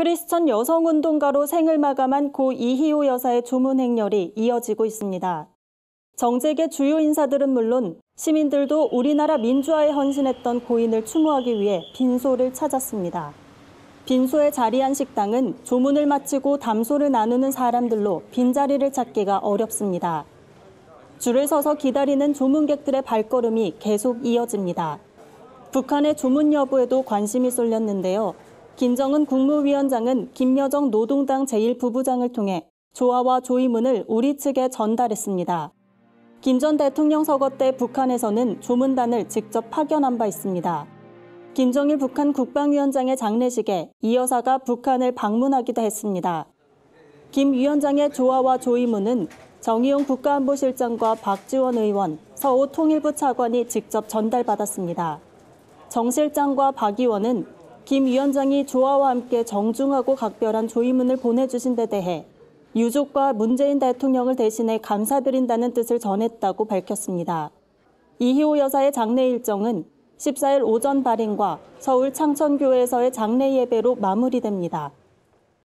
크리스천 여성운동가로 생을 마감한 고 이희호 여사의 조문 행렬이 이어지고 있습니다. 정재계 주요 인사들은 물론 시민들도 우리나라 민주화에 헌신했던 고인을 추모하기 위해 빈소를 찾았습니다. 빈소에 자리한 식당은 조문을 마치고 담소를 나누는 사람들로 빈자리를 찾기가 어렵습니다. 줄을 서서 기다리는 조문객들의 발걸음이 계속 이어집니다. 북한의 조문 여부에도 관심이 쏠렸는데요. 김정은 국무위원장은 김여정 노동당 제1부부장을 통해 조화와 조의문을 우리 측에 전달했습니다. 김 전 대통령 서거 때 북한에서는 조문단을 직접 파견한 바 있습니다. 김정일 북한 국방위원장의 장례식에 이 여사가 북한을 방문하기도 했습니다. 김 위원장의 조화와 조의문은 정의용 국가안보실장과 박지원 의원, 서호 통일부 차관이 직접 전달받았습니다. 정 실장과 박 의원은 김 위원장이 조화와 함께 정중하고 각별한 조의문을 보내주신 데 대해 유족과 문재인 대통령을 대신해 감사드린다는 뜻을 전했다고 밝혔습니다. 이희호 여사의 장례 일정은 14일 오전 발인과 서울 창천교회에서의 장례 예배로 마무리됩니다.